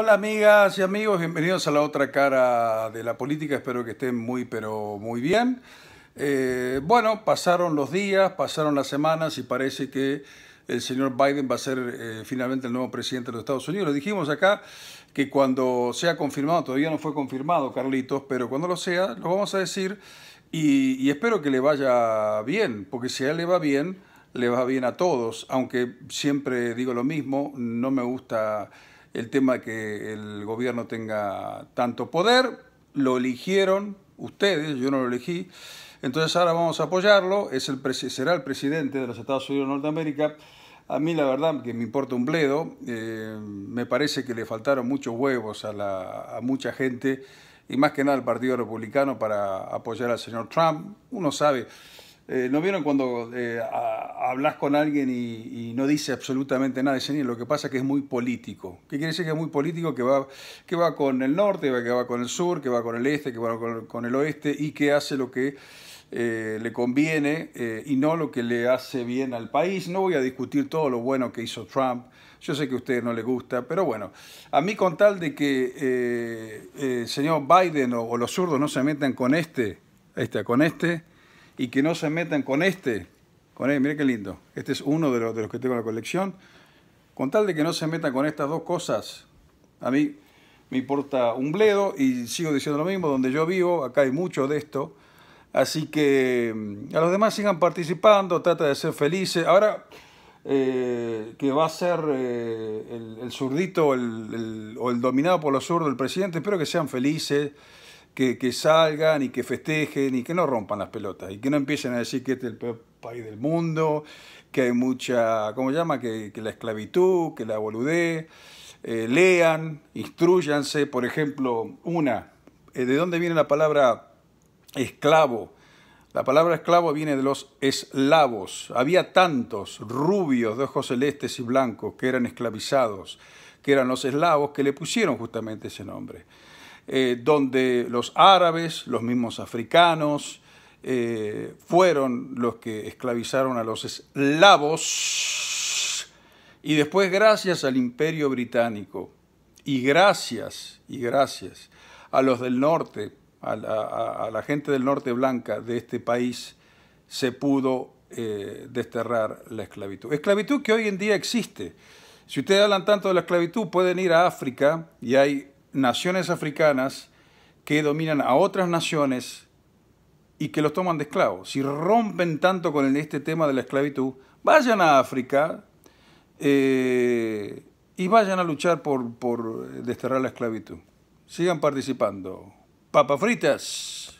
Hola amigas y amigos, bienvenidos a la otra cara de la política, espero que estén muy pero muy bien. Eh, bueno, pasaron los días, pasaron las semanas y parece que el señor Biden va a ser eh, finalmente el nuevo presidente de los Estados Unidos. Lo dijimos acá que cuando sea confirmado, todavía no fue confirmado Carlitos, pero cuando lo sea, lo vamos a decir y, y espero que le vaya bien, porque si a él le va bien, le va bien a todos, aunque siempre digo lo mismo, no me gusta el tema que el gobierno tenga tanto poder, lo eligieron ustedes, yo no lo elegí, entonces ahora vamos a apoyarlo, es el, será el presidente de los Estados Unidos de Norteamérica. A mí la verdad que me importa un bledo, eh, me parece que le faltaron muchos huevos a, la, a mucha gente y más que nada al Partido Republicano para apoyar al señor Trump. Uno sabe, eh, ¿No vieron cuando eh, hablas con alguien y, no dice absolutamente nada? Señor, lo que pasa es que es muy político. ¿Qué quiere decir que es muy político? Que va, que va con el norte, que va con el sur, que va con el este, que va con, el oeste y que hace lo que eh, le conviene y no lo que le hace bien al país. No voy a discutir todo lo bueno que hizo Trump. Yo sé que a ustedes no les gusta, pero bueno, a mí con tal de que el señor Biden o, los zurdos no se metan con este, este con este, y que no se metan con este. Con él, este. mire qué lindo. Este es uno de los, que tengo en la colección. Con tal de que no se metan con estas dos cosas, a mí me importa un bledo y sigo diciendo lo mismo. Donde yo vivo, acá hay mucho de esto. Así que mm, a los demás sigan participando, trata de ser felices. Ahora eh, que va a ser eh, el, zurdito el, o el dominado por los zurdos el presidente, espero que sean felices que, salgan y que festejen y que no rompan las pelotas y que no empiecen a decir que este es el peor país del mundo, que hay mucha, ¿cómo se llama?, que, la esclavitud, que la boludez. Eh, lean, instruyanse, por ejemplo, una, eh, ¿de dónde viene la palabra esclavo? La palabra esclavo viene de los eslavos. Había tantos rubios de ojos celestes y blancos que eran esclavizados, que eran los eslavos, que le pusieron justamente ese nombre. Eh, donde los árabes, los mismos africanos, eh, fueron los que esclavizaron a los eslavos. Y después, gracias al imperio británico, y gracias, y gracias a los del norte, a la, gente del norte blanca de este país, se pudo eh, desterrar la esclavitud. Esclavitud que hoy en día existe. Si ustedes hablan tanto de la esclavitud, pueden ir a África y hay naciones africanas que dominan a otras naciones y que los toman de esclavos. Si rompen tanto con este tema de la esclavitud, vayan a África eh, y vayan a luchar por, por desterrar la esclavitud. Sigan participando. Papas fritas.